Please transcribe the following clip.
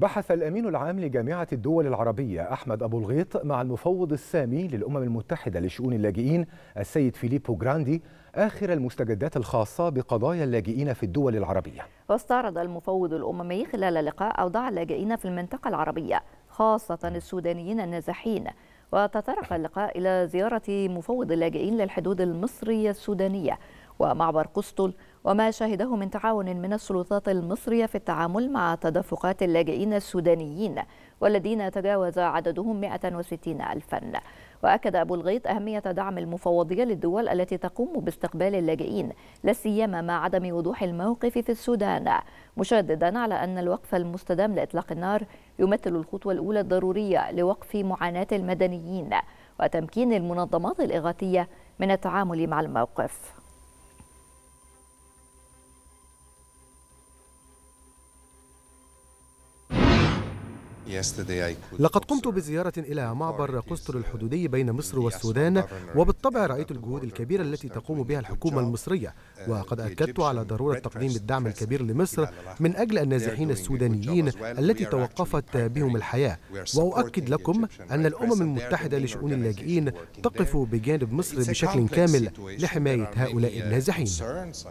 بحث الأمين العام لجامعة الدول العربية أحمد أبو الغيط مع المفوض السامي للأمم المتحدة لشؤون اللاجئين السيد فيليبو جراندي آخر المستجدات الخاصة بقضايا اللاجئين في الدول العربية واستعرض المفوض الأممي خلال لقاء أوضاع اللاجئين في المنطقة العربية خاصة السودانيين النازحين وتطرق اللقاء إلى زيارة مفوض اللاجئين للحدود المصرية السودانية ومعبر قسطل وما شهده من تعاون من السلطات المصرية في التعامل مع تدفقات اللاجئين السودانيين والذين تجاوز عددهم 160 ألفا وأكد أبو الغيط أهمية دعم المفوضية للدول التي تقوم باستقبال اللاجئين لا سيما مع عدم وضوح الموقف في السودان مشددا على أن الوقف المستدام لإطلاق النار يمثل الخطوة الأولى الضرورية لوقف معاناة المدنيين وتمكين المنظمات الإغاثية من التعامل مع الموقف لقد قمت بزيارة إلى معبر قسطر uh, الحدودي بين مصر والسودان وبالطبع uh, رأيت الجهود الكبيرة التي تقوم بها الحكومة المصرية وقد أكدت على ضرورة تقديم الدعم الكبير لمصر من أجل النازحين السودانيين التي توقفت بهم الحياة وأؤكد لكم أن الأمم المتحدة لشؤون اللاجئين تقف بجانب مصر بشكل كامل لحماية هؤلاء uh, النازحين